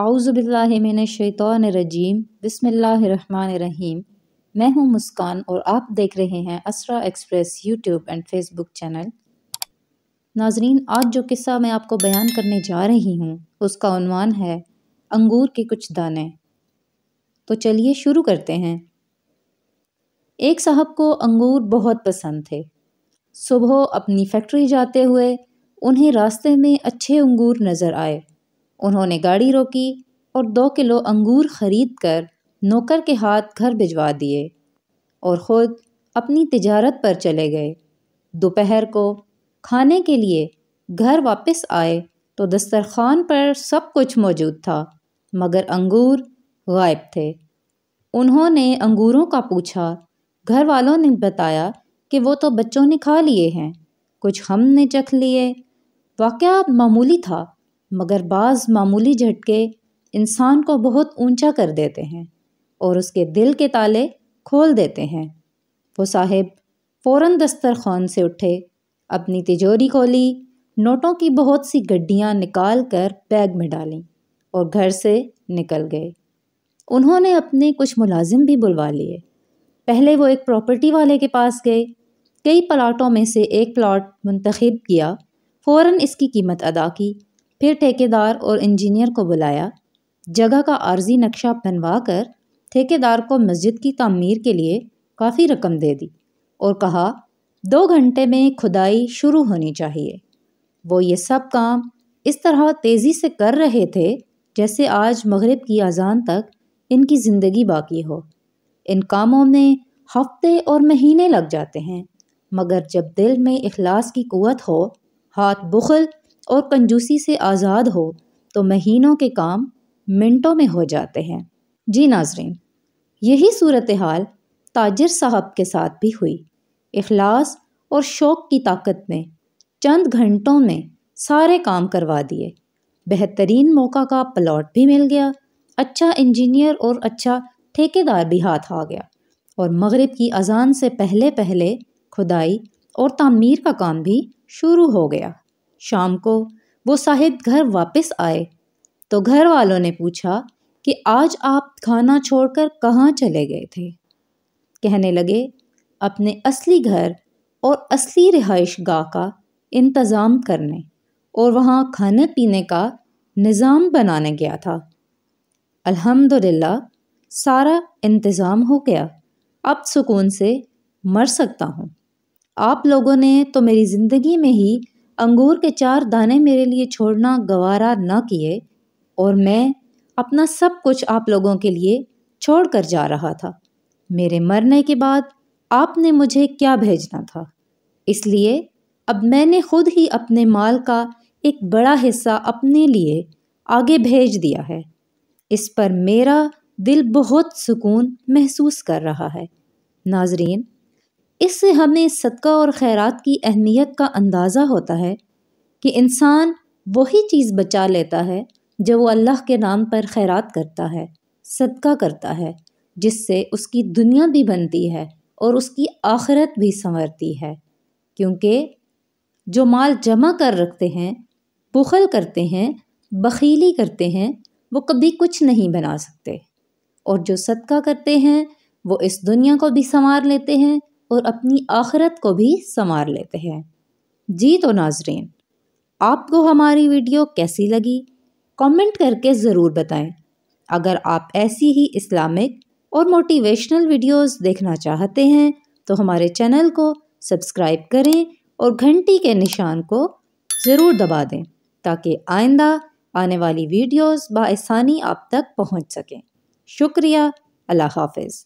आउज़बिल्लिमिनशैतरजीम रहीम मैं हूं मुस्कान और आप देख रहे हैं Asra Express YouTube and Facebook channel नाजरीन आज जो किस्सा मैं आपको बयान करने जा रही हूं उसका उनवान है अंगूर के कुछ दाने तो चलिए शुरू करते हैं एक साहब को अंगूर बहुत पसंद थे सुबह अपनी फैक्ट्री जाते हुए उन्हें रास्ते में अच्छे अंगूर नज़र आए उन्होंने गाड़ी रोकी और दो किलो अंगूर खरीद कर नौकर के हाथ घर भिजवा दिए और ख़ुद अपनी तिजारत पर चले गए दोपहर को खाने के लिए घर वापस आए तो दस्तरखान पर सब कुछ मौजूद था मगर अंगूर गायब थे उन्होंने अंगूरों का पूछा घर वालों ने बताया कि वो तो बच्चों ने खा लिए हैं कुछ हमने चख लिए वाक़ मामूली था मगर बाज़ मामूली झटके इंसान को बहुत ऊंचा कर देते हैं और उसके दिल के ताले खोल देते हैं वो साहब फ़ौर दस्तरखान से उठे अपनी तिजोरी खोली नोटों की बहुत सी गड्डियाँ निकाल कर बैग में डालीं और घर से निकल गए उन्होंने अपने कुछ मुलाजिम भी बुलवा लिए पहले वो एक प्रॉपर्टी वाले के पास गए कई प्लाटों में से एक प्लाट मंतखब किया फ़ौर इसकी कीमत अदा की फिर ठेकेदार और इंजीनियर को बुलाया जगह का आर्जी नक्शा बनवा कर ठेकेदार को मस्जिद की तमीर के लिए काफ़ी रकम दे दी और कहा दो घंटे में खुदाई शुरू होनी चाहिए वो ये सब काम इस तरह तेज़ी से कर रहे थे जैसे आज मगरिब की अजान तक इनकी ज़िंदगी बाकी हो इन कामों में हफ्ते और महीने लग जाते हैं मगर जब दिल में अखलास की क़वत हो हाथ बुखल और कंजूसी से आज़ाद हो तो महीनों के काम मिनटों में हो जाते हैं जी नाजरीन यही सूरत हाल ताजर साहब के साथ भी हुई अखलास और शौक़ की ताकत ने चंद घंटों में सारे काम करवा दिए बेहतरीन मौका का प्लॉट भी मिल गया अच्छा इंजीनियर और अच्छा ठेकेदार भी हाथ आ गया और मगरिब की अजान से पहले पहले खुदाई और तामीर का काम भी शुरू हो गया शाम को वो साहिद घर वापस आए तो घर वालों ने पूछा कि आज आप खाना छोड़कर कहाँ चले गए थे कहने लगे अपने असली घर और असली रिहाइश गाह का इंतज़ाम करने और वहाँ खाने पीने का निज़ाम बनाने गया था अल्हम्दुलिल्लाह सारा इंतज़ाम हो गया अब सुकून से मर सकता हूँ आप लोगों ने तो मेरी ज़िंदगी में ही अंगूर के चार दाने मेरे लिए छोड़ना गवारा न किए और मैं अपना सब कुछ आप लोगों के लिए छोड़ कर जा रहा था मेरे मरने के बाद आपने मुझे क्या भेजना था इसलिए अब मैंने खुद ही अपने माल का एक बड़ा हिस्सा अपने लिए आगे भेज दिया है इस पर मेरा दिल बहुत सुकून महसूस कर रहा है नाजरीन इससे हमें सदका और खैरात की अहमियत का अंदाज़ा होता है कि इंसान वही चीज़ बचा लेता है जब वो अल्लाह के नाम पर खैरात करता है सदका करता है जिससे उसकी दुनिया भी बनती है और उसकी आखिरत भी संवरती है क्योंकि जो माल जमा कर रखते हैं बुखल करते हैं बखीली करते हैं वो कभी कुछ नहीं बना सकते और जो सदका करते हैं वो इस दुनिया को भी संवार लेते हैं और अपनी आखिरत को भी संवार लेते हैं जी तो नाजरीन आपको हमारी वीडियो कैसी लगी कमेंट करके ज़रूर बताएं अगर आप ऐसी ही इस्लामिक और मोटिवेशनल वीडियोस देखना चाहते हैं तो हमारे चैनल को सब्सक्राइब करें और घंटी के निशान को ज़रूर दबा दें ताकि आइंदा आने वाली वीडियोस बासानी आप तक पहुंच सकें शुक्रिया अल्लाह हाफिज़